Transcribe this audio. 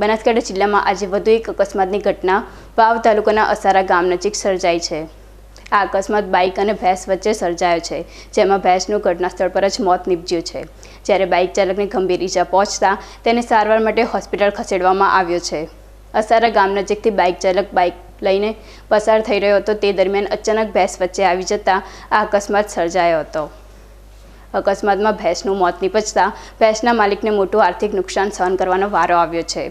બનાસકાંઠા જિલ્લામાં આજે વધુ એક અકસ્માતની ઘટના વાવ તાલુકાના અસારા ગામ નજીક સર્જાઈ છે આ અકસ્માત બાઇક અને ભેંસ વચ્ચે સર્જાયો છે જેમાં ભેંસનું ઘટનાસ્થળ પર જ મોત નીપજ્યું છે જ્યારે બાઇક ચાલકને ગંભીર ઈજા પહોંચતા તેને સારવાર માટે હોસ્પિટલ ખસેડવામાં આવ્યો છે અસારા ગામ નજીકથી બાઇક ચાલક બાઇક લઈને પસાર થઈ રહ્યો હતો તે દરમિયાન અચાનક ભેંસ વચ્ચે આવી જતાં આ અકસ્માત સર્જાયો હતો અકસ્માતમાં ભેંસનું મોત નિપજતા ભેંસના માલિકને મોટું આર્થિક નુકસાન સહન કરવાનો વારો આવ્યો છે